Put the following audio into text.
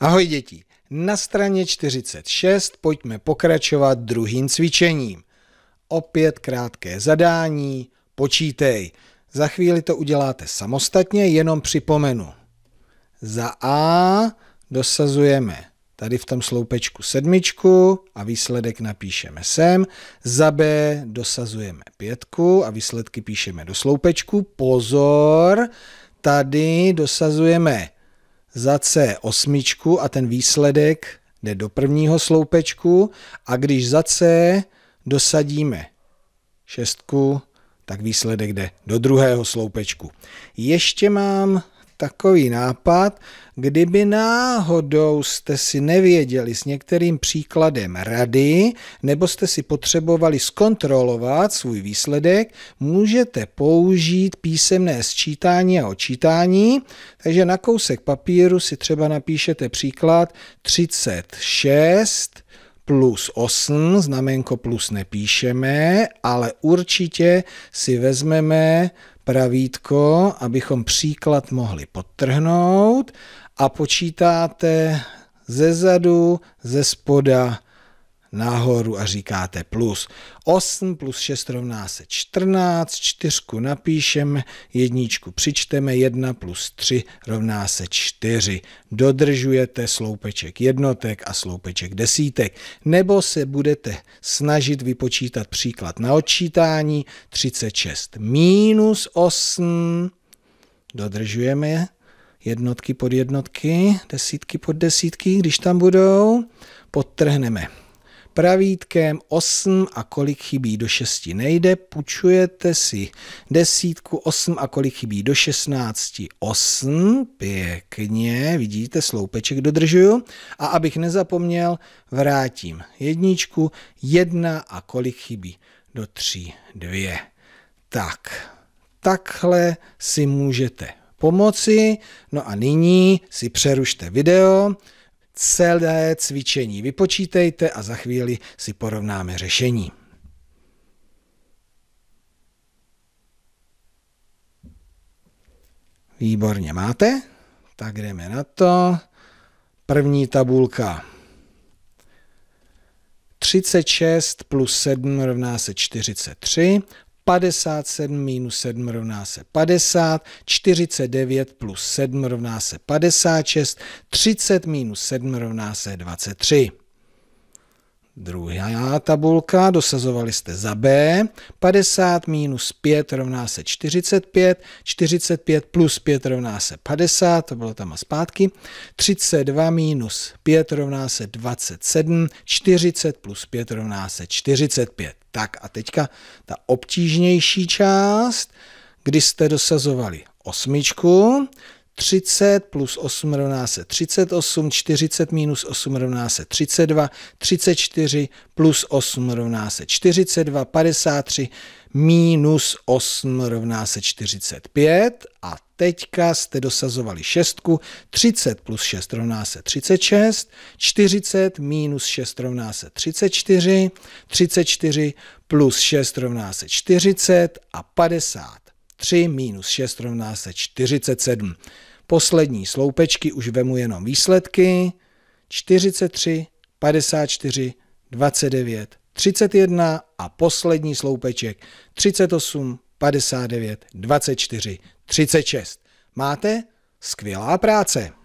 Ahoj děti, na straně 46 pojďme pokračovat druhým cvičením. Opět krátké zadání, počítej. Za chvíli to uděláte samostatně, jenom připomenu. Za A dosazujeme tady v tom sloupečku sedmičku a výsledek napíšeme sem. Za B dosazujeme pětku a výsledky píšeme do sloupečku. Pozor, tady dosazujeme za C8 a ten výsledek jde do prvního sloupečku a když za C dosadíme šestku, tak výsledek jde do druhého sloupečku. Ještě mám takový nápad, kdyby náhodou jste si nevěděli s některým příkladem rady, nebo jste si potřebovali zkontrolovat svůj výsledek, můžete použít písemné sčítání a očítání, takže na kousek papíru si třeba napíšete příklad 36 plus 8, znamenko plus nepíšeme, ale určitě si vezmeme pravítko, abychom příklad mohli podtrhnout a počítáte ze zadu, ze spoda nahoru a říkáte plus. 8 plus 6 rovná se 14, 4 napíšeme, jedničku přičteme, 1 plus 3 rovná se 4. Dodržujete sloupeček jednotek a sloupeček desítek. Nebo se budete snažit vypočítat příklad na odčítání 36 minus 8. Dodržujeme jednotky pod jednotky, desítky pod desítky, když tam budou. Podtrhneme pravítkem 8 a kolik chybí do 6 nejde, půjčujete si desítku 8 a kolik chybí do 16, 8, pěkně, vidíte, sloupeček dodržuju. A abych nezapomněl, vrátím jedničku, 1 a kolik chybí do 3, 2. Tak, takhle si můžete pomoci. No a nyní si přerušte video, celé cvičení vypočítejte a za chvíli si porovnáme řešení. Výborně máte. Tak jdeme na to. První tabulka. 36 plus 7 rovná se 43. 57 minus 7 rovná se 50, 49 plus 7 rovná se 56, 30 minus 7 rovná se 23. Druhá tabulka, dosazovali jste za B, 50 minus 5 rovná se 45, 45 plus 5 rovná se 50, to bylo tam a zpátky, 32 minus 5 rovná se 27, 40 plus 5 rovná se 45. Tak a teďka ta obtížnější část, kdy jste dosazovali osmičku, 30 plus 8 rovná se 38, 40 minus 8 rovná se 32, 34 plus 8 rovná se 42, 53 minus 8 rovná se 45 a teďka jste dosazovali šestku, 30 plus 6 rovná se 36, 40 minus 6 rovná se 34, 34 plus 6 rovná se 40 a 50. 3 minus 6 rovná se 47. Poslední sloupečky už vemu jenom výsledky. 43, 54, 29, 31 a poslední sloupeček 38, 59, 24, 36. Máte? Skvělá práce!